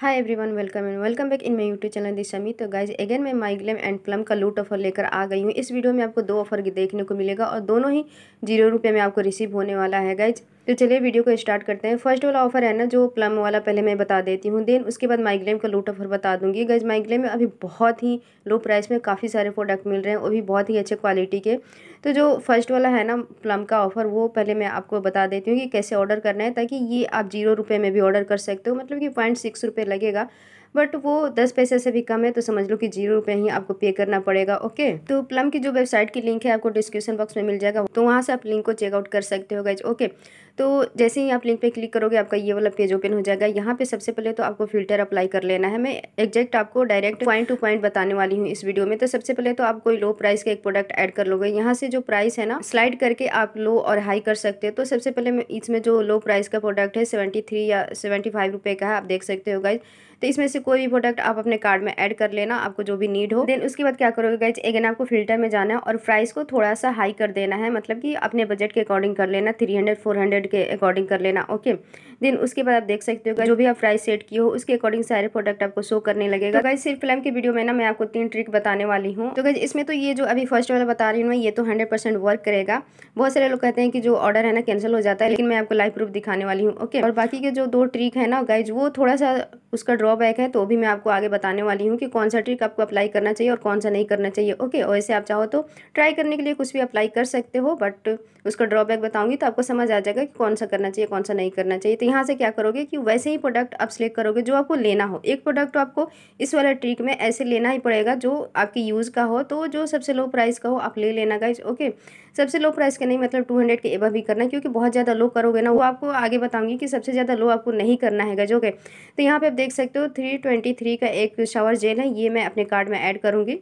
Hi everyone welcome and welcome back in my YouTube channel Sami तो guys again मैं माइग्लेम and plum का लूट offer लेकर आ गई हूँ इस वीडियो में आपको दो ऑफर देखने को मिलेगा और दोनों ही जीरो रुपये में आपको रिसीव होने वाला है गाइज तो चलिए वीडियो को स्टार्ट करते हैं फर्स्ट वाला ऑफर है ना जो प्लम वाला पहले मैं बता देती हूँ देन उसके बाद माइग्लेम का लूट ऑफर बता दूंगी गज माइग्लेम में अभी बहुत ही लो प्राइस में काफ़ी सारे प्रोडक्ट मिल रहे हैं वो भी बहुत ही अच्छे क्वालिटी के तो जो फर्स्ट वाला है ना प्लम का ऑफर वो पहले मैं आपको बता देती हूँ कि कैसे ऑर्डर करना है ताकि ये आप जीरो रुपये में भी ऑर्डर कर सकते हो मतलब कि पॉइंट सिक्स रुपये लगेगा बट वो दस पैसे से भी कम है तो समझ लो कि जीरो रुपये ही आपको पे करना पड़ेगा ओके तो प्लम की जो वेबसाइट की लिंक है आपको डिस्क्रिप्शन बॉक्स में मिल जाएगा तो वहाँ से आप लिंक को चेकआउट कर सकते हो गाइज ओके तो जैसे ही आप लिंक पे क्लिक करोगे आपका ये वाला पेज ओपन हो जाएगा यहाँ पे सबसे पहले तो आपको फिल्टर अप्लाई कर लेना है मैं एग्जैक्ट आपको डायरेक्ट पॉइंट टू पॉइंट बताने वाली हूँ इस वीडियो में तो सबसे पहले तो आप कोई लो प्राइस का एक प्रोडक्ट ऐड कर लोगे यहाँ से जो प्राइस है ना स्लाइड करके आप लो और हाई कर सकते हो तो सबसे पहले इसमें जो लो प्राइस का प्रोडक्ट है सेवेंटी थ्री या सेवेंटी फाइव रुपये का है आप देख सकते हो गाइज तो इसमें से कोई भी प्रोडक्ट आप अपने कार्ड में ऐड कर लेना आपको जो भी नीड हो देन उसके बाद क्या करोगे गाइज एगेन आपको फिल्टर में जाना है और प्राइस को थोड़ा सा हाई कर देना है मतलब कि अपने बजट के अकॉर्डिंग कर लेना थ्री हंड्रेड फोर हंड्रेड के अकॉर्डिंग कर लेना ओके देन उसके बाद आप देख सकते हो जो भी आप प्राइस सेट किए हो उसके अकॉर्डिंग सारे प्रोडक्ट आपको शो करने लगेगा तो गाइज सिर्फ फिल्म की वीडियो में ना मैं आपको तीन ट्रिक बताने वाली हूँ तो गाइज इसमें तो ये जो अभी फर्स्ट वाला बता रही हूँ मैं ये तो हंड्रेड वर्क करेगा बहुत सारे लोग कहते हैं कि जो ऑर्डर है ना कैंसिल हो जाता है लेकिन मैं आपको लाइव प्रूफ दिखाने वाली हूँ ओके और बाकी के जो दो ट्रिक है ना गाइज वो थोड़ा सा उसका ड्रॉबैक है तो भी मैं आपको आगे बताने वाली हूँ कि कौन सा ट्रिक आपको अप्लाई करना चाहिए और कौन सा नहीं करना चाहिए ओके और ऐसे आप चाहो तो ट्राई करने के लिए कुछ भी अप्लाई कर सकते हो बट उसका ड्रॉबैक बताऊँगी तो आपको समझ आ जाएगा कि कौन सा करना चाहिए कौन सा नहीं करना चाहिए तो यहाँ से क्या करोगे कि वैसे ही प्रोडक्ट आप सिलेक्ट करोगे जो आपको लेना हो एक प्रोडक्ट तो आपको इस वाले ट्रिक में ऐसे लेना ही पड़ेगा जो आपकी यूज़ का हो तो जो सबसे लो प्राइस का हो आप ले लेना गाइज ओके सबसे लो प्राइस का नहीं मतलब टू हंड्रेड के एब भी करना क्योंकि बहुत ज़्यादा लो करोगे ना वो आपको आगे बताऊँगी कि सबसे ज़्यादा लो आपको नहीं करना है गजो के तो यहाँ पर आप देख सकते हो थ्री का एक शावर जेल है ये मैं अपने कार्ड में ऐड करूँगी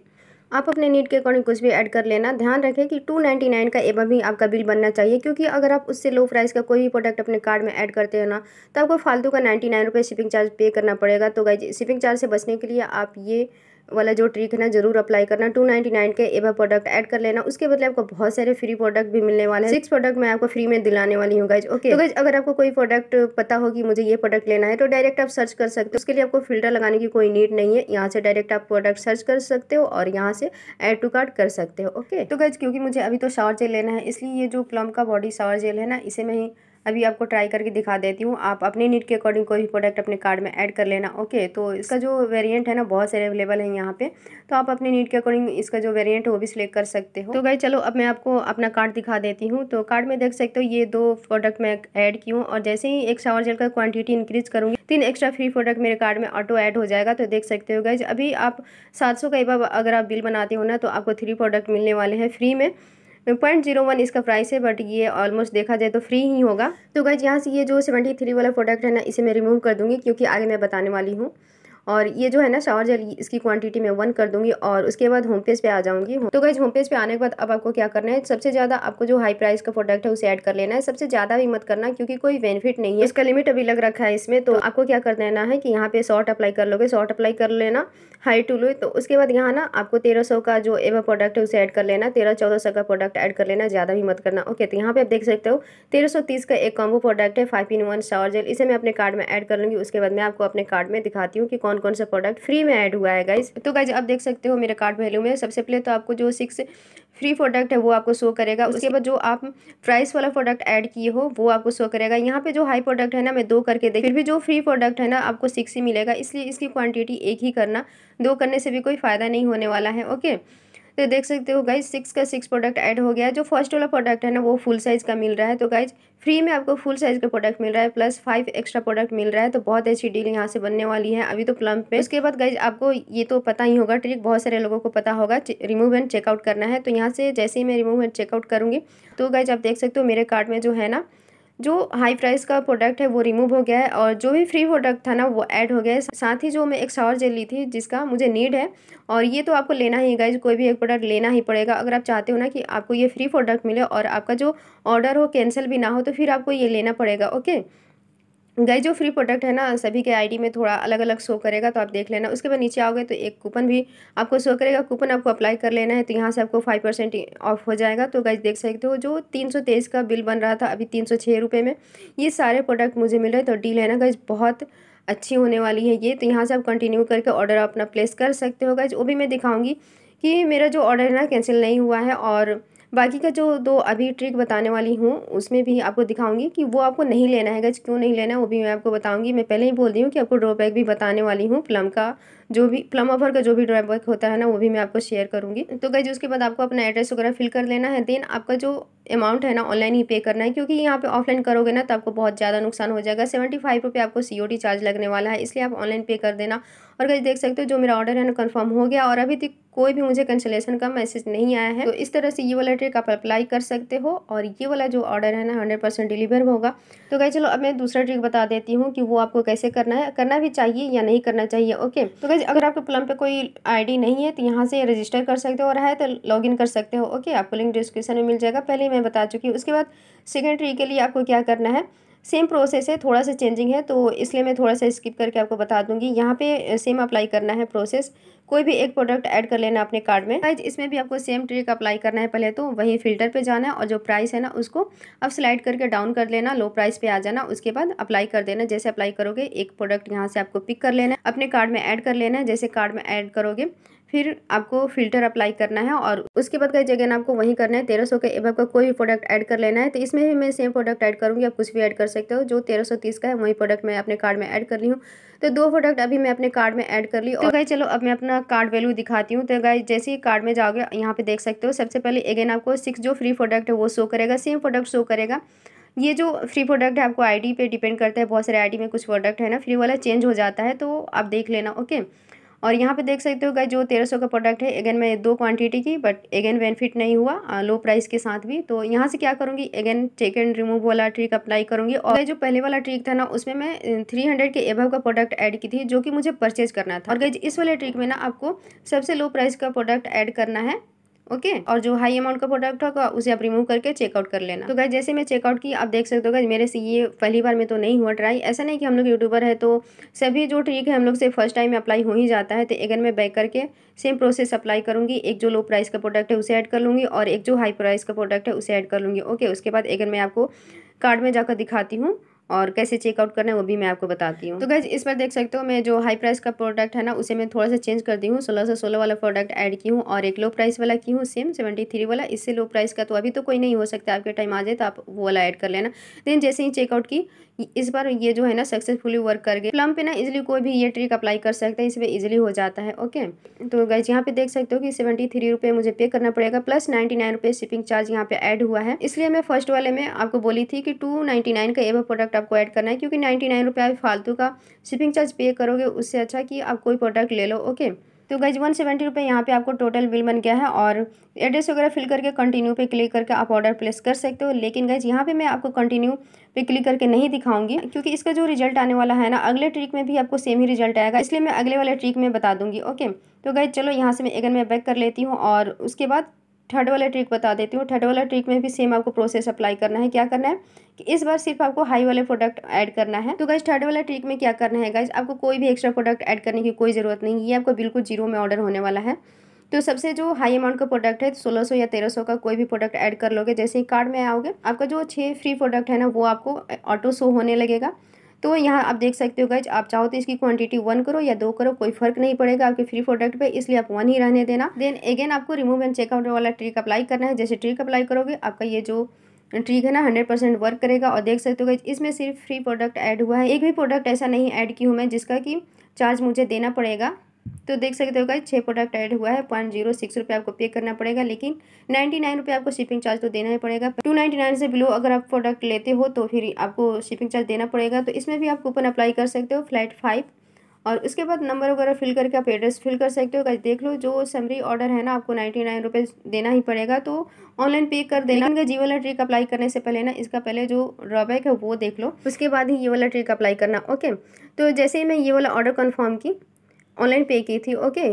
आप अपने नीड के अकॉर्डिंग कुछ भी ऐड कर लेना ध्यान रखें कि टू नाइन का एबम भी आपका बिल बनना चाहिए क्योंकि अगर आप उससे लो प्राइस का कोई भी प्रोडक्ट अपने कार्ड में ऐड करते हो ना तो आपको फालतू का नाइन्टी नाइन रुपये शिपिंग चार्ज पे करना पड़ेगा तो गाइज शिपिंग चार्ज से बचने के लिए आप ये वाला जो ट्रिक है ना जरूर अप्लाई करना टू नाइन्टी नाइन के एवा प्रोडक्ट ऐड कर लेना उसके बदले आपको बहुत सारे फ्री प्रोडक्ट भी मिलने वाले हैं सिक्स प्रोडक्ट मैं आपको फ्री में दिलाने वाली हूँ गाइज ओके तो गाइज अगर आपको कोई प्रोडक्ट पता हो कि मुझे ये प्रोडक्ट लेना है तो डायरेक्ट आप सर्च कर सकते हो उसके लिए आपको फिल्टर लगाने की कोई नीड नहीं है यहाँ से डायरेक्ट आप प्रोडक्ट सर्च कर सकते हो और यहाँ से एड टू कार्ड कर सकते हो ओके तो गाइज क्योंकि मुझे अभी तो शावर जेल लेना है इसलिए ये जो प्लम का बॉडी शावर जेल है ना इसे मैं ही अभी आपको ट्राई करके दिखा देती हूँ आप अपने नीड के अकॉर्डिंग कोई भी प्रोडक्ट अपने कार्ड में ऐड कर लेना ओके तो इसका जो वेरिएंट है ना बहुत सारे अवेलेबल है यहाँ पे तो आप अपने नीड के अकॉर्डिंग इसका जो वेरिएंट है वो भी सिलेक्ट कर सकते हो तो गई चलो अब मैं आपको अपना कार्ड दिखा देती हूँ तो कार्ड में देख सकते हो ये दो प्रोडक्ट मैं ऐड की हूँ और जैसे ही एक शावर जेल का क्वान्टिटी इंक्रीज करूँगी तीन एक्स्ट्रा फ्री प्रोडक्ट मेरे कार्ड में ऑटो ऐड हो जाएगा तो देख सकते हो गई अभी आप सात सौ का अगर आप बिल बनाते हो ना तो आपको थ्री प्रोडक्ट मिलने वाले हैं फ्री में पॉइंट जीरो वन इसका प्राइस है बट ये ऑलमोस्ट देखा जाए तो फ्री ही होगा तो गाइज यहाँ से ये जो सेवेंटी थ्री वाला प्रोडक्ट है ना इसे मैं रिमूव कर दूँगी क्योंकि आगे मैं बताने वाली हूँ और ये जो है ना शावर जेल इसकी क्वांटिटी मैं वन कर दूंगी और उसके बाद होम पेज पे आ जाऊँगी तो गई होम पेज पे आने के बाद अब आपको क्या करना है सबसे ज़्यादा आपको जो हाई प्राइस का प्रोडक्ट है उसे ऐड कर लेना है सबसे ज़्यादा भी मत करना क्योंकि कोई बेनिफिट नहीं है इसका लिमिट अभी लग रखा है इसमें तो आपको क्या कर देना है कि यहाँ पे शॉर्ट अप्लाई कर लोगे शॉर्ट अप्लाई कर लेना हाई टू लो तो उसके बाद यहाँ ना आपको तेरह सौ का जो एवा प्रोडक्ट है उसे ऐड कर लेना तेरह चौदह सौ का प्रोडक्ट ऐड कर लेना ज़्यादा भी मत करना ओके तो यहाँ पे आप देख सकते हो तेरह सौ तीस का एक कॉम्बो प्रोडक्ट है five in one shower gel इसे मैं अपने कार्ड में ऐड कर लूँगी उसके बाद मैं आपको अपने कार्ड में दिखाती हूँ कि कौन कौन कौन सा प्रोडक्ट फ्री में ऐड हुआ है गाइज तो गाइज आप देख सकते हो मेरे कार्ड वैल्यू में सबसे पहले तो आपको जो सिक्स फ्री प्रोडक्ट है वो आपको शो करेगा तो उसके बाद जो आप प्राइस वाला प्रोडक्ट ऐड किए हो वो आपको शो करेगा यहाँ पे जो हाई प्रोडक्ट है ना मैं दो करके देख फिर भी जो फ्री प्रोडक्ट है ना आपको सिक्स ही मिलेगा इसलिए इसकी क्वांटिटी एक ही करना दो करने से भी कोई फ़ायदा नहीं होने वाला है ओके तो देख सकते हो गाइज सिक्स का सिक्स प्रोडक्ट ऐड हो गया जो फर्स्ट वाला प्रोडक्ट है ना वो फुल साइज़ का मिल रहा है तो गाइज फ्री में आपको फुल साइज़ का प्रोडक्ट मिल रहा है प्लस फाइव एक्स्ट्रा प्रोडक्ट मिल रहा है तो बहुत अच्छी डील यहाँ से बनने वाली है अभी तो प्लम पे उसके बाद गाइज आपको ये तो पता ही होगा ट्रिक बहुत सारे लोगों को पता होगा रिमूव एंड चेकआउट करना है तो यहाँ से जैसे ही मैं रिमूव एंड चेकआउट करूँगी तो गाइज आप देख सकते हो मेरे कार्ड में जो है ना जो हाई प्राइस का प्रोडक्ट है वो रिमूव हो गया है और जो भी फ्री प्रोडक्ट था ना वो ऐड हो गया है साथ ही जो मैं एक शावर जेल ली थी जिसका मुझे नीड है और ये तो आपको लेना ही गाइज कोई भी एक प्रोडक्ट लेना ही पड़ेगा अगर आप चाहते हो ना कि आपको ये फ्री प्रोडक्ट मिले और आपका जो ऑर्डर हो कैंसिल भी ना हो तो फिर आपको ये लेना पड़ेगा ओके गई जो फ्री प्रोडक्ट है ना सभी के आईडी में थोड़ा अलग अलग शो करेगा तो आप देख लेना उसके बाद नीचे आओगे तो एक कूपन भी आपको शो करेगा कूपन आपको अप्लाई कर लेना है तो यहाँ से आपको फाइव परसेंट ऑफ हो जाएगा तो गाइज देख सकते हो जो तीन सौ तेईस का बिल बन रहा था अभी तीन सौ छः रुपये में ये सारे प्रोडक्ट मुझे मिल रहे तो डील है ना गाइज बहुत अच्छी होने वाली है ये तो यहाँ से आप कंटिन्यू करके ऑर्डर अपना प्लेस कर सकते हो गाइज वो भी मैं दिखाऊँगी कि मेरा जो ऑर्डर है ना कैंसिल नहीं हुआ है और बाकी का जो दो अभी ट्रिक बताने वाली हूँ उसमें भी आपको दिखाऊंगी कि वो आपको नहीं लेना है गज क्यों नहीं लेना है वो भी मैं आपको बताऊंगी मैं पहले ही बोल रही हूँ कि आपको ड्रॉबैक भी बताने वाली हूँ प्लम का जो भी प्लम ऑफर का जो भी ड्रॉबैक होता है ना वो भी मैं आपको शेयर करूँगी तो गई उसके बाद आपको अपना एड्रेस वगैरह फिल कर लेना है देन आपका जो अमाउंट है ना ऑनलाइन ही पे करना है क्योंकि यहाँ पे ऑफलाइन करोगे ना तो आपको बहुत ज़्यादा नुकसान हो जाएगा सेवेंटी फाइव रुपये आपको सी चार्ज लगने वाला है इसलिए आप ऑनलाइन पे कर देना और गई देख सकते हो जो मेरा ऑर्डर है ना कन्फर्म हो गया और अभी तक कोई भी मुझे कैंसिलेशन का मैसेज नहीं आया है तो इस तरह से ये वाला ट्रिक आप अप्लाई कर सकते हो और ये वाला जो ऑर्डर है ना हंड्रेड परसेंट डिलीवर होगा तो कहीं चलो अब मैं दूसरा ट्रिक बता देती हूँ कि वो आपको कैसे करना है करना भी चाहिए या नहीं करना चाहिए ओके तो कहीं अगर आपके प्लम पे कोई आईडी नहीं है तो यहाँ से रजिस्टर कर सकते हो और है तो लॉगिन कर सकते हो ओके आपको लिंक डिस्क्रिप्शन में मिल जाएगा पहले ही मैं बता चुकी हूँ उसके बाद सेकेंड ट्री के लिए आपको क्या करना है सेम प्रोसेस है थोड़ा सा चेंजिंग है तो इसलिए मैं थोड़ा सा स्किप करके आपको बता दूंगी यहाँ पे सेम अप्लाई करना है प्रोसेस कोई भी एक प्रोडक्ट ऐड कर लेना अपने कार्ड में गाइज इसमें भी आपको सेम ट्रिक अप्लाई करना है पहले तो वहीं फिल्टर पे जाना है और जो प्राइस है ना उसको अब स्लाइड करके डाउन कर लेना लो प्राइस पे आ जाना उसके बाद अप्लाई कर देना जैसे अप्लाई करोगे एक प्रोडक्ट यहाँ से आपको पिक कर लेना है अपने कार्ड में ऐड कर लेना है जैसे कार्ड में ऐड करोगे फिर आपको फिल्टर अप्लाई करना है और उसके बाद का जगह आपको वही करना है तेरह सौ के एब का कोई भी प्रोडक्ट ऐड कर लेना है तो इसमें भी मैं सेम प्रोडक्ट ऐड करूँगी आप कुछ भी ऐड कर सकते हो जो तेरह सौ तीस का है वही प्रोडक्ट मैं अपने कार्ड में ऐड कर ली हूँ तो दो प्रोडक्ट अभी मैं अपने कार्ड में ऐड कर ली और तो गाई चलो अब मैं अपना कार्ड वैल्यू दिखाती हूँ तो गाई जैसे ही कार्ड में जाओगे यहाँ पे देख सकते हो सबसे पहले अगेन आपको सिक्स जो फ्री प्रोडक्ट है वो शो करेगा सेम प्रोडक्ट शो करेगा ये जो फ्री प्रोडक्ट है आपको आईडी पे डिपेंड करता है बहुत सारे आईडी में कुछ प्रोडक्ट है ना फ्री वाला चेंज हो जाता है तो आप देख लेना ओके okay? और यहाँ पे देख सकते हो गए जो तेरह सौ का प्रोडक्ट है अगेन मैं दो क्वांटिटी की बट अगेन बेनिफिट नहीं हुआ लो प्राइस के साथ भी तो यहाँ से क्या करूँगी अगेन टेक एंड रिमूव वाला ट्रिक अप्लाई करूँगी और जो पहले वाला ट्रिक था ना उसमें मैं थ्री हंड्रेड के एबव का प्रोडक्ट ऐड की थी जो कि मुझे परचेज करना था और गई इस वाले ट्रिक में ना आपको सबसे लो प्राइस का प्रोडक्ट ऐड करना है ओके और जो हाई अमाउंट का प्रोडक्ट होगा उसे आप रिमूव करके चेकआउट कर लेना तो गाइज जैसे मैं चेकआउट की आप देख सकते हो गाइज मेरे से ये पहली बार में तो नहीं हुआ ट्राई ऐसा नहीं कि हम लोग यूट्यूबर है तो सभी जो ट्रिक है हम लोग से फर्स्ट टाइम अप्लाई हो ही जाता है तो अगर मैं बैक करके सेम प्रोसेस अप्लाई करूँगी एक जो लो प्राइस का प्रोडक्ट है उसे ऐड कर लूँगी और एक जो हाई प्राइस का प्रोडक्ट है उसे ऐड कर लूँगी ओके उसके बाद अगर मैं आपको कार्ड में जाकर दिखाती हूँ और कैसे चेकआउट करना है वो भी मैं आपको बताती हूँ तो गैस इस पर देख सकते हो मैं जो हाई प्राइस का प्रोडक्ट है ना उसे मैं थोड़ा सा चेंज कर दी हूँ सोलह सौ सोलह वाला प्रोडक्ट ऐड की हूँ और एक लो प्राइस वाला की हूँ सेम सेवेंटी थ्री वाला इससे लो प्राइस का तो अभी तो कोई नहीं हो सकता आपके टाइम आ जाए तो आप वो वाला ऐड कर लेना देन जैसे ही चेकआउट की इस बार ये जो है ना सक्सेसफुली वर्क कर गए प्लम पे ना इजिली कोई भी ये ट्रिक अप्लाई कर सकता है इस पर इजिली हो जाता है ओके तो गैस यहाँ पे देख सकते हो कि सेवेंटी थ्री रुपये मुझे पे करना पड़ेगा प्लस नाइन्टी नाइन रुपये शिपिंग चार्ज यहाँ पे ऐड हुआ है इसलिए मैं फर्स्ट वाले में आपको बोली थी कि टू नाइन्टी नाइन का एवं प्रोडक्ट आपको ऐड करना है क्योंकि नाइन्टी नाइन रुपये फालतू का शिपिंग चार्ज पे करोगे उससे अच्छा कि आप कोई प्रोडक्ट ले लो ओके तो गज वन सेवेंटी रुपये यहाँ पर आपको टोटल बिल बन गया है और एड्रेस वगैरह फिल करके कंटिन्यू पे क्लिक करके आप ऑर्डर प्लेस कर सकते हो लेकिन गज यहाँ पे मैं आपको कंटिन्यू पे क्लिक करके नहीं दिखाऊंगी क्योंकि इसका जो रिजल्ट आने वाला है ना अगले ट्रिक में भी आपको सेम ही रिजल्ट आएगा इसलिए मैं अगले वाले ट्रिक में बता दूंगी ओके तो गाइज चलो यहाँ से मैं एगन में बैक कर लेती हूँ और उसके बाद थर्ड वाला ट्रिक बता देती हूँ थर्ड वाला ट्रिक में भी सेम आपको प्रोसेस अप्लाई करना है क्या करना है कि इस बार सिर्फ आपको हाई वाले प्रोडक्ट ऐड करना है तो गाइज थर्ड वाला ट्रिक में क्या करना है गाइज आपको कोई भी एक्स्ट्रा प्रोडक्ट ऐड करने की कोई ज़रूरत नहीं ये आपको बिल्कुल जीरो में ऑर्डर होने वाला है तो सबसे जो हाई अमाउंट का प्रोडक्ट है सोलह सौ या तेरह सौ का कोई भी प्रोडक्ट ऐड कर लोगे जैसे ही कार्ड में आओगे आपका जो छः फ्री प्रोडक्ट है ना वो आपको ऑटो शो होने लगेगा तो यहाँ आप देख सकते हो गज आप चाहो तो इसकी क्वांटिटी वन करो या दो करो कोई फर्क नहीं पड़ेगा आपके फ्री प्रोडक्ट पे इसलिए आप वन ही रहने देना देन अगेन आपको रिमूव एंड चेकआउट वाला ट्रिक अप्लाई करना है जैसे ट्रिक अप्लाई करोगे आपका ये जो ट्रिक है ना हंड्रेड परसेंट वर्क करेगा और देख सकते हो गज इसमें सिर्फ फ्री प्रोडक्ट ऐड हुआ है एक भी प्रोडक्ट ऐसा नहीं ऐड की हूँ मैं जिसका कि चार्ज मुझे देना पड़ेगा तो देख सकते हो गाइस छः प्रोडक्ट ऐड हुआ है पॉइंट जीरो सिक्स रुपये आपको पे करना पड़ेगा लेकिन नाइन्टी नाइन रुपये आपको शिपिंग चार्ज तो देना ही पड़ेगा टू नाइन्टी नाइन से बिलो अगर आप प्रोडक्ट लेते हो तो फिर आपको शिपिंग चार्ज देना पड़ेगा तो इसमें भी आप कूपन अप्लाई कर सकते हो फ्लैट फाइव और उसके बाद नंबर वगैरह फिल करके आप एड्रेस फिल कर सकते हो गाइस देख लो जो समरी ऑर्डर है ना आपको नाइन्टी नाइन रुपये देना ही पड़ेगा तो ऑनलाइन पे कर देना इनका जी वाला ट्रिक अप्लाई करने से पहले ना इसका पहले जो ड्रॉबैक है वो देख लो उसके बाद ही ये वाला ट्रिक अप्लाई करना ओके तो जैसे ही मैं ये वाला ऑर्डर कन्फर्म की ऑनलाइन पे की थी ओके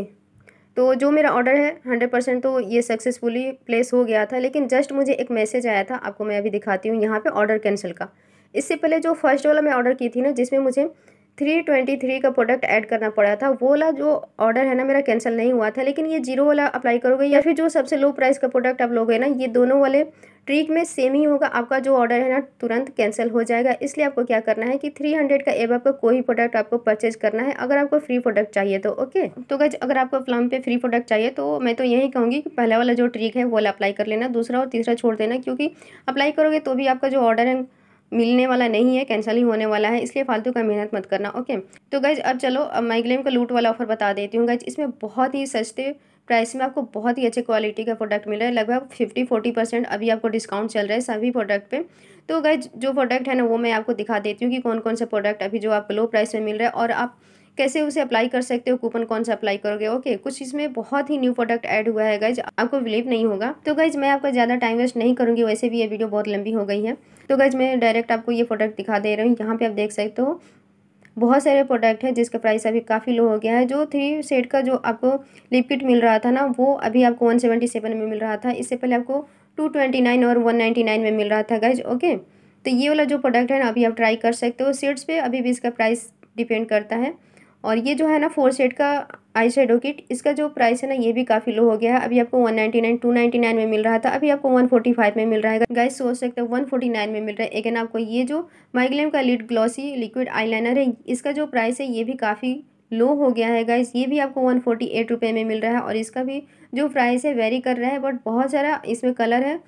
तो जो मेरा ऑर्डर है हंड्रेड परसेंट तो ये सक्सेसफुली प्लेस हो गया था लेकिन जस्ट मुझे एक मैसेज आया था आपको मैं अभी दिखाती हूँ यहाँ पे ऑर्डर कैंसिल का इससे पहले जो फर्स्ट वाला मैं ऑर्डर की थी ना जिसमें मुझे थ्री ट्वेंटी थ्री का प्रोडक्ट ऐड करना पड़ा था वो वाला जो ऑर्डर है ना मेरा कैंसिल नहीं हुआ था लेकिन ये जीरो वाला अप्लाई करोगे या फिर जो सबसे लो प्राइस का प्रोडक्ट आप लोगे ना ये दोनों वाले ट्रिक में सेम ही होगा आपका जो ऑर्डर है ना तुरंत कैंसिल हो जाएगा इसलिए आपको क्या करना है कि थ्री हंड्रेड का एब आपका कोई प्रोडक्ट आपको परचेज करना है अगर आपको फ्री प्रोडक्ट चाहिए तो ओके तो गज अगर आपको प्लम पे फ्री प्रोडक्ट चाहिए तो मैं तो यही कहूँगी कि पहला वाला जो ट्रिक है वो वाला अप्लाई कर लेना दूसरा और तीसरा छोड़ देना क्योंकि अप्लाई करोगे तो भी आपका जो ऑर्डर है मिलने वाला नहीं है कैंसिल ही होने वाला है इसलिए फालतू का मेहनत मत करना ओके तो गैज अब चलो अब माइग्लेम का लूट वाला ऑफर बता देती हूँ गैज इसमें बहुत ही सस्ते प्राइस में आपको बहुत ही अच्छे क्वालिटी का प्रोडक्ट मिल रहा है लगभग फिफ्टी फोर्टी परसेंट अभी आपको डिस्काउंट चल रहा है सभी प्रोडक्ट पे तो गैज जो प्रोडक्ट है ना वो मैं आपको दिखा देती हूँ कि कौन कौन से प्रोडक्ट अभी जो आपको लो प्राइस में मिल रहा है और आप कैसे उसे अप्लाई कर सकते हो कूपन कौन सा अप्लाई करोगे ओके कुछ इसमें बहुत ही न्यू प्रोडक्ट ऐड हुआ है गाइज आपको बिलीव नहीं होगा तो गाइज मैं आपका ज़्यादा टाइम वेस्ट नहीं करूँगी वैसे भी ये वीडियो बहुत लंबी हो गई है तो गाइज मैं डायरेक्ट आपको ये प्रोडक्ट दिखा दे रही हूँ यहाँ पर आप देख सकते हो बहुत सारे प्रोडक्ट हैं जिसका प्राइस अभी काफ़ी लो हो गया है जो थ्री सेट का जो आपको लिक्विड मिल रहा था ना वो अभी आपको वन सेवेंटी सेवन में मिल रहा था इससे पहले आपको टू ट्वेंटी नाइन और वन नाइन्टी नाइन में मिल रहा था गाइज ओके तो ये वाला जो प्रोडक्ट है ना अभी आप ट्राई कर सकते हो सेट्स पे अभी भी इसका प्राइस डिपेंड करता है और ये जो है ना फोर सेट का आई शेडो किट इसका जो प्राइस है ना ये भी काफ़ी लो हो गया है अभी आपको 199 299 में मिल रहा था अभी आपको 145 में मिल रहा है गाइस सोच सकते हैं 149 में मिल रहा है एगन आपको ये जो माइग्लेम का लिड ग्लॉसी लिक्विड आईलाइनर है इसका जो प्राइस है ये भी काफ़ी लो हो गया है गाइस ये भी आपको वन फोर्टी में मिल रहा है और इसका भी जो प्राइस है वेरी कर रहा है बट बहुत सारा इसमें कलर है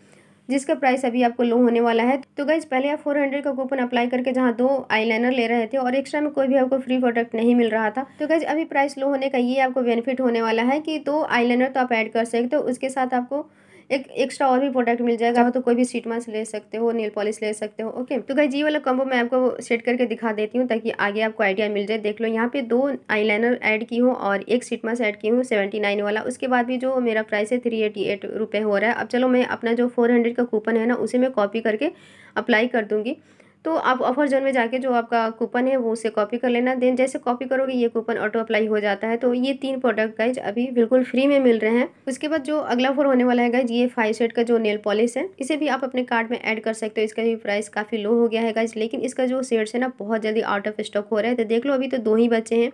जिसका प्राइस अभी आपको लो होने वाला है तो गाइज पहले आप फोर हंड्रेड का कूपन अप्लाई करके जहाँ दो आईलाइनर ले रहे थे और एक्स्ट्रा में कोई भी आपको फ्री प्रोडक्ट नहीं मिल रहा था तो गाइज अभी प्राइस लो होने का ये आपको बेनिफिट होने वाला है कि दो आईलाइनर तो आप ऐड कर सकते हो उसके साथ आपको एक एक्स्ट्रा और भी प्रोडक्ट मिल जाएगा आप तो कोई भी सीट मास्क ले सकते हो नील पॉलिश ले सकते हो ओके तो गाइज ये वाला कॉम्बो मैं आपको सेट करके दिखा देती हूँ ताकि आगे आपको आइडिया मिल जाए देख लो यहाँ पे दो आई लाइनर ऐड की हूँ और एक सीट मास्क ऐड की हूँ सेवेंटी नाइन वाला उसके बाद भी जो मेरा प्राइस है थ्री एटी एट रुपये हो रहा है अब चलो मैं अपना जो फोर हंड्रेड का कूपन है ना उसे मैं कॉपी करके अप्लाई कर दूँगी तो आप ऑफर जोन में जाके जो आपका कूपन है वो उसे कॉपी कर लेना देन जैसे कॉपी करोगे ये कूपन ऑटो अप्लाई हो जाता है तो ये तीन प्रोडक्ट गाइज अभी बिल्कुल फ्री में मिल रहे हैं उसके बाद जो अगला फोर होने वाला है गाइज ये फाइव सेट का जो नेल पॉलिश है इसे भी आप अपने कार्ड में ऐड कर सकते हो इसका भी प्राइस काफ़ी लो हो गया है गाइज लेकिन इसका जो सेट्स है ना बहुत जल्दी आउट ऑफ स्टॉक हो रहा है तो देख लो अभी तो दो ही बच्चे हैं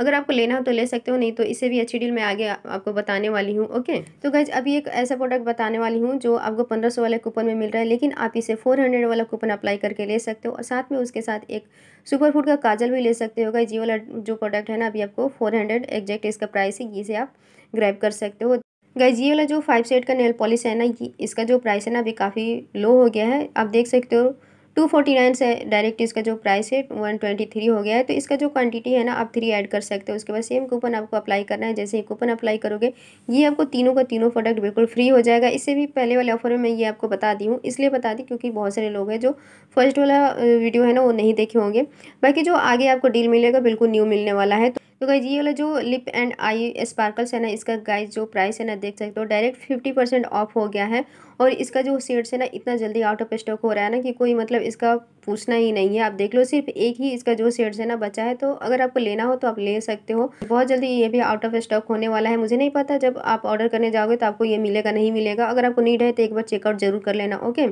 अगर आपको लेना हो तो ले सकते हो नहीं तो इसे भी अच्छी डील मैं आगे आपको बताने वाली हूँ ओके तो गज अभी एक ऐसा प्रोडक्ट बताने वाली हूँ जो आपको पंद्रह वाले कूपन में मिल रहा है लेकिन आप इसे फोर वाला कूपन अप्लाई करके ले सकते हो और साथ में उसके साथ एक सुपर फूड का काजल भी ले सकते हो गई जी वाला जो प्रोडक्ट है ना अभी आपको फोर हंड्रेड एग्जैक्ट इसका प्राइस है इसे आप ग्रैप कर सकते हो गाइज जी वाला जो फाइव सेट का नेल पॉलिश है ना इसका जो प्राइस है ना अभी काफ़ी लो हो गया है आप देख सकते हो टू फोर्टी नाइन से डायरेक्ट इसका जो प्राइस है वन ट्वेंटी थ्री हो गया है तो इसका जो क्वांटिटी है ना आप थ्री ऐड कर सकते हो उसके बाद सेम कूपन आपको अप्लाई करना है जैसे ही कूपन अप्लाई करोगे ये आपको तीनों का तीनों प्रोडक्ट बिल्कुल फ्री हो जाएगा इससे भी पहले वाले ऑफर में मैं ये आपको बता दी हूँ इसलिए बता दी क्योंकि बहुत सारे लोग हैं जो फर्स्ट वाला वीडियो है ना वो नहीं देखे होंगे बाकी जो आगे आपको डील मिलेगा बिल्कुल न्यू मिलने वाला है तो तो गाइज ये वाला जो लिप एंड आई स्पार्कल्स है ना इसका गाइज जो प्राइस है ना देख सकते हो डायरेक्ट फिफ्टी परसेंट ऑफ हो गया है और इसका जो शेड्स है ना इतना जल्दी आउट ऑफ स्टॉक हो रहा है ना कि कोई मतलब इसका पूछना ही नहीं है आप देख लो सिर्फ एक ही इसका जो शेड्स है ना बचा है तो अगर आपको लेना हो तो आप ले सकते हो बहुत जल्दी ये भी आउट ऑफ स्टॉक होने वाला है मुझे नहीं पता जब आप ऑर्डर करने जाओगे तो आपको ये मिलेगा नहीं मिलेगा अगर आपको नीड है तो एक बार चेकआउट जरूर कर लेना ओके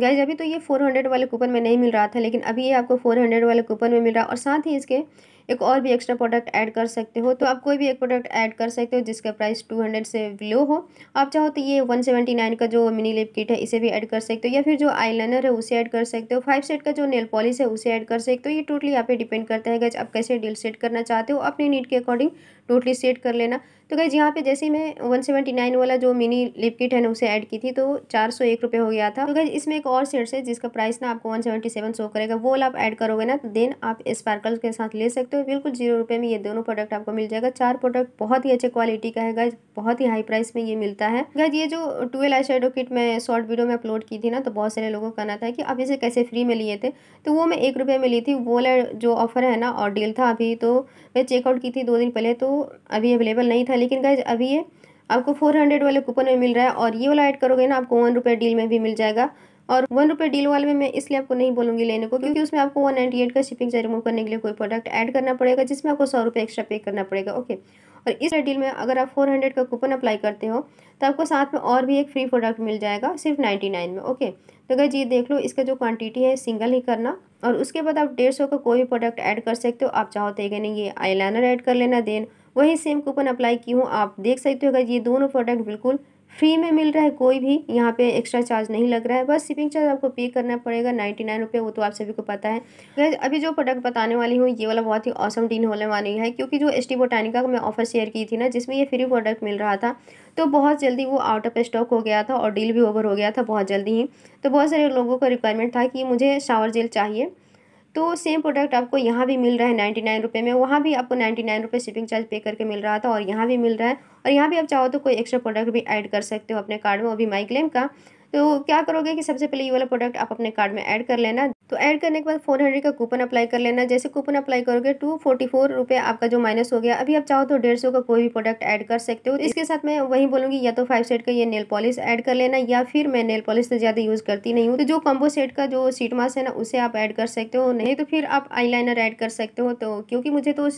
गाइज अभी तो ये 400 वाले कूपन में नहीं मिल रहा था लेकिन अभी ये आपको 400 वाले कूपन में मिल रहा और साथ ही इसके एक और भी एक्स्ट्रा प्रोडक्ट ऐड कर सकते हो तो आप कोई भी एक प्रोडक्ट ऐड कर सकते हो जिसका प्राइस टू हंड्रेड से लो हो आप चाहो तो ये वन सेवेंटी नाइन का जो मिनी लिप किट है इसे भी ऐड कर सकते हो या फिर जो आईलाइनर है उसे ऐड कर सकते हो फाइव सेट का जो नेल पॉलिश है उसे ऐड कर सकते हो ये टोटली आप पे डिपेंड करता है आप कैसे डील सेट करना चाहते हो अपने नीड के अकॉर्डिंग टोटली सेट कर लेना तो गई यहाँ पे जैसे मैं वन सेवेंटी नाइन वाला जो मिनी लिप किट है ना उसे ऐड की थी तो चार सौ एक रुपये हो गया था तो गई इसमें एक और सेट है जिसका प्राइस ना आपको वन सेवेंटी सेवन शो करेगा वो आप ऐड करोगे ना तो देन आप स्पार्कल के साथ ले सकते हो बिल्कुल जीरो रुपये में ये दोनों प्रोडक्ट आपको मिल जाएगा चार प्रोडक्ट बहुत ही अच्छे क्वालिटी का है गज बहुत ही हाई प्राइस में ये मिलता है गज ये जो ट्वेल्व आई शेडो किट मैं शॉर्ट वीडियो में अपलोड की थी ना तो बहुत सारे लोगों का कहना था कि आप इसे कैसे फ्री में लिए थे तो वो मैं एक रुपये में ली थी वो जो ऑफर है ना और डील था अभी तो मैं चेकआउट की थी दो दिन पहले तो अभी अवेलेबल नहीं था लेकिन गाइज अभी ये आपको फोर हंड्रेड वाले कूपन में मिल रहा है और ये वाला ऐड करोगे ना आपको वन रुपये डील में भी मिल जाएगा और वन रुपये डील वाले में मैं इसलिए आपको नहीं बोलूँगी लेने को क्योंकि उसमें आपको वन नाइन्टी एट का शिपिंग चार्ज रिमूव करने के लिए कोई प्रोडक्ट ऐड करना पड़ेगा जिसमें आपको सौ रुपये एक्स्ट्रा पे करना पड़ेगा ओके और इस डील में अगर आप फोर हंड्रेड का कूपन अप्लाई करते हो तो आपको साथ में और भी एक फ्री प्रोडक्ट मिल जाएगा सिर्फ नाइन्टी नाइन में ओके तो अगर ये देख लो इसका जो क्वांटिटी है सिंगल ही करना और उसके बाद आप डेढ़ सौ का कोई भी प्रोडक्ट ऐड कर सकते हो आप चाहो तो नहीं ये आई ऐड कर लेना देन वही सेम कूपन अप्लाई की हूँ आप देख सकते हो अगर ये दोनों प्रोडक्ट बिल्कुल फ्री में मिल रहा है कोई भी यहाँ पे एक्स्ट्रा चार्ज नहीं लग रहा है बस शिपिंग चार्ज आपको पे करना पड़ेगा नाइन्टी नाइन रुपये वो तो आप सभी को पता है गैस अभी जो प्रोडक्ट बताने वाली हूँ ये वाला बहुत ही औसम डील होने वाली है क्योंकि जो एस टी बोटानिका का मैं ऑफर शेयर की थी ना जिसमें ये फ्री प्रोडक्ट मिल रहा था तो बहुत जल्दी वो आउट ऑफ स्टॉक हो गया था और डील भी ओवर हो गया था बहुत जल्दी ही तो बहुत सारे लोगों का रिक्वायरमेंट था कि मुझे शावर जेल चाहिए तो सेम प्रोडक्ट आपको यहाँ भी मिल रहा है नाइन्टी नाइन रुपये में वहाँ भी आपको नाइन्टी नाइन रुपये शिपिंग चार्ज पे करके मिल रहा था और यहाँ भी मिल रहा है और यहाँ भी आप चाहो तो कोई एक्स्ट्रा प्रोडक्ट भी ऐड कर सकते हो अपने कार्ड में वो भी क्लेम का तो क्या करोगे कि सबसे पहले ये वाला प्रोडक्ट आप अपने कार्ड में ऐड कर लेना तो ऐड करने के बाद फोर हंड्रेड का कूपन अप्लाई कर लेना जैसे कूपन अप्लाई करोगे टू फोर्टी फोर रुपये आपका जो माइनस हो गया अभी आप चाहो तो डेढ़ सौ का कोई भी प्रोडक्ट ऐड कर सकते हो इसके साथ मैं वही बोलूँगी या तो फाइव सेट का ये नेल पॉलिश ऐड कर लेना या फिर मैं नेल पॉलिश तो ज़्यादा यूज़ करती नहीं हूँ तो जो कॉम्बो सेट का जो सीट मास है ना उसे आप ऐड कर सकते हो नहीं तो फिर आप लाइनर ऐड कर सकते हो तो क्योंकि मुझे तो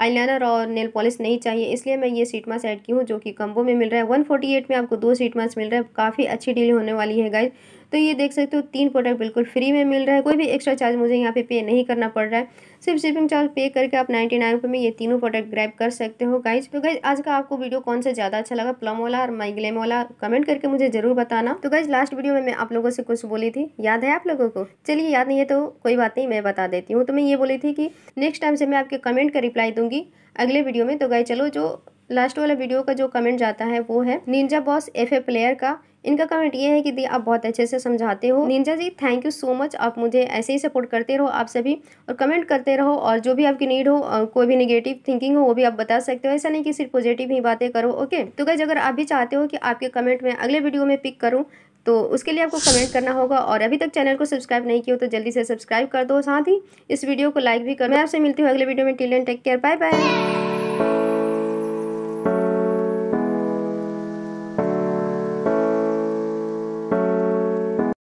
आईलाइनर और नेल पॉलिश नहीं चाहिए इसलिए मैं ये सीट मास्क ऐड की हूँ जो कि कम्बो में मिल रहा है वन फोर्टी एट में आपको दो सीट मास्क मिल रहा है काफ़ी अच्छी डील होने वाली है गाइज तो ये देख सकते हो तीन प्रोडक्ट बिल्कुल फ्री में मिल रहा है कोई भी एक्स्ट्रा चार्ज मुझे यहाँ पे पे नहीं करना पड़ रहा है सिर्फ शिपिंग चार्ज पे करके आप नाइन्टी नाइन में ये तीनों प्रोडक्ट ग्रैप कर सकते हो गाइज तो गाइज आज का आपको वीडियो कौन सा ज़्यादा अच्छा लगा प्लम वाला और माइग्लेम वाला कमेंट करके मुझे जरूर बताना तो गाइज लास्ट वीडियो में मैं आप लोगों से कुछ बोली थी याद है आप लोगों को चलिए याद नहीं है तो कोई बात नहीं मैं बता देती हूँ तो मैं ये बोली थी कि नेक्स्ट टाइम से मैं आपके कमेंट का रिप्लाई दूंगी अगले वीडियो में तो गाइज चलो जो लास्ट वाला वीडियो का जो कमेंट जाता है वो है निंजा बॉस एफ प्लेयर का इनका कमेंट ये है कि दी आप बहुत अच्छे से समझाते हो ninja ji thank you so much आप मुझे ऐसे ही सपोर्ट करते रहो आप सभी और कमेंट करते रहो और जो भी आपकी नीड हो कोई भी निगेटिव थिंकिंग हो वो भी आप बता सकते हो ऐसा नहीं कि सिर्फ पॉजिटिव ही बातें करो ओके तो गैज अगर आप भी चाहते हो कि आपके कमेंट में अगले वीडियो में पिक करूँ तो उसके लिए आपको कमेंट करना होगा और अभी तक चैनल को सब्सक्राइब नहीं किया तो जल्दी से सब्सक्राइब कर दो साथ ही इस वीडियो को लाइक भी करो मैं आपसे मिलती हूँ अगले वीडियो में till and take care bye bye